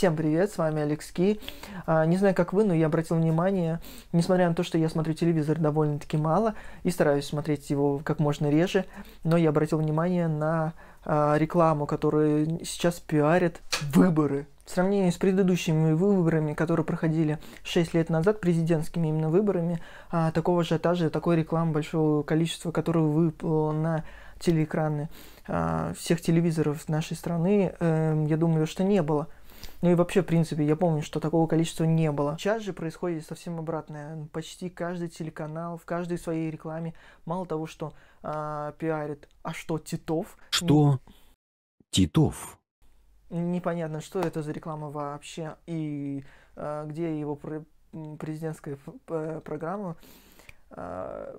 Всем привет, с вами Алекс Ки. А, не знаю, как вы, но я обратил внимание, несмотря на то, что я смотрю телевизор довольно-таки мало и стараюсь смотреть его как можно реже, но я обратил внимание на а, рекламу, которую сейчас пиарят выборы. В сравнении с предыдущими выборами, которые проходили 6 лет назад, президентскими именно выборами, а, такого ажиотажа, такой рекламы большого количества, которую выпало на телеэкраны всех телевизоров нашей страны, эм, я думаю, что не было – ну и вообще, в принципе, я помню, что такого количества не было. Сейчас же происходит совсем обратное. Почти каждый телеканал в каждой своей рекламе мало того, что э, пиарит, а что Титов? Что Титов? Непонятно, что это за реклама вообще и э, где его пр президентская программа. Э,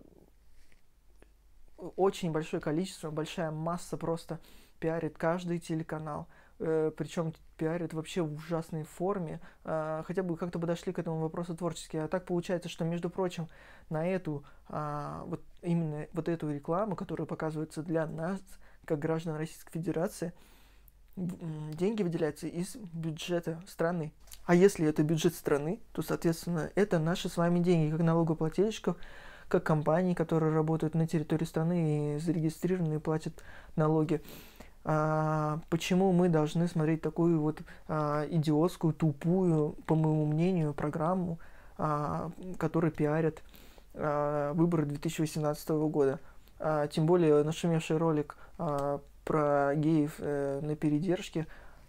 очень большое количество, большая масса просто пиарит каждый телеканал. Э, причем пиарят вообще в ужасной форме, а, хотя бы как-то подошли к этому вопросу творчески. А так получается, что, между прочим, на эту, а, вот именно вот эту рекламу, которая показывается для нас, как граждан Российской Федерации, деньги выделяются из бюджета страны. А если это бюджет страны, то, соответственно, это наши с вами деньги, как налогоплательщиков, как компаний, которые работают на территории страны и зарегистрированы и платят налоги. А, почему мы должны смотреть такую вот а, идиотскую, тупую, по моему мнению, программу, а, которая пиарит выборы 2018 года. Тем более нашумевший ролик про геев э, на передержке,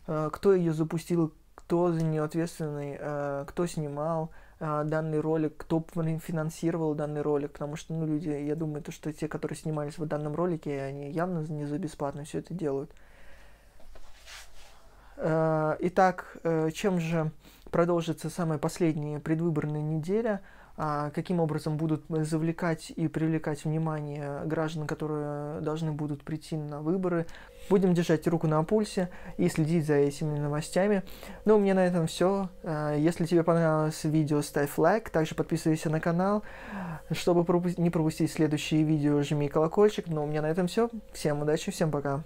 кто ее запустил, кто за нее ответственный, кто снимал, а, данный ролик, кто финансировал данный ролик, потому что, ну, люди, я думаю, то, что те, которые снимались в данном ролике, они явно не за бесплатно все это делают. А, итак, э, чем же продолжится самая последняя предвыборная неделя, а, каким образом будут завлекать и привлекать внимание граждан, которые должны будут прийти на выборы. Будем держать руку на пульсе и следить за этими новостями. Ну, у меня на этом все. А, если тебе понравилось видео, ставь лайк, также подписывайся на канал. Чтобы не пропустить следующие видео, жми колокольчик. Ну, у меня на этом все. Всем удачи, всем пока.